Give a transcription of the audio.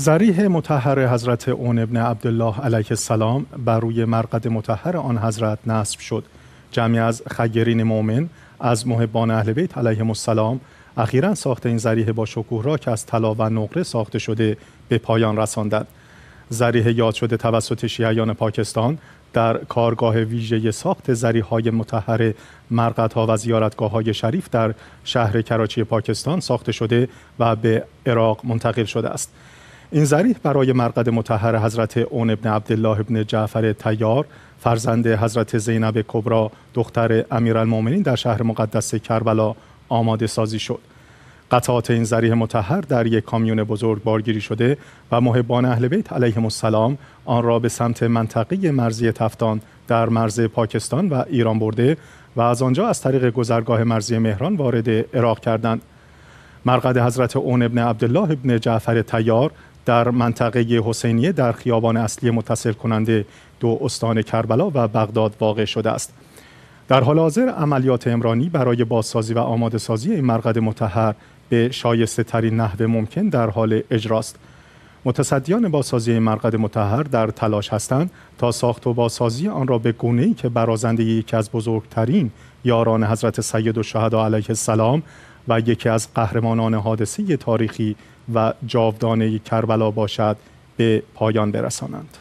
زریح متحر حضرت اون ابن عبدالله علیه السلام بر روی مرقد متحر آن حضرت نصب شد جمعی از خیرین مؤمن از محبان اهل بیت علیه السلام اخیرا ساخت این زریح با شکوه را که از طلا و نقره ساخته شده به پایان رساندند زریح یاد شده توسط شیعیان پاکستان در کارگاه ویژه ساخت زریح های متحر مرقد ها و زیارتگاه های شریف در شهر کراچی پاکستان ساخته شده و به عراق منتقل شده است این زریح برای مرقد متحر حضرت اون ابن عبدالله ابن جعفر تیار فرزند حضرت زینب کبرا دختر امیرالمؤمنین در شهر مقدس کربلا آماده سازی شد قطعات این زریح متحر در یک کامیون بزرگ بارگیری شده و محبان اهل بیت علیهم السلام آن را به سمت منطقه مرزی تفتان در مرز پاکستان و ایران برده و از آنجا از طریق گذرگاه مرزی مهران وارد عراق کردند مرقد حضرت اون ابن عبدالله ابن جعفر تیار در منطقه حسینیه در خیابان اصلی متصل کننده دو استان کربلا و بغداد واقع شده است در حال حاضر عملیات امرانی برای بازسازی و آماده سازی این مرقد متحر به شایسته ترین نحو ممکن در حال اجراست متصدیان باسازی مرقد متحر در تلاش هستند تا ساخت و بازسازی آن را به ای که برازنده یکی از بزرگترین یاران حضرت سید و شهدا علیه السلام و یکی از قهرمانان حادثه تاریخی و جاودانه کربلا باشد به پایان برسانند.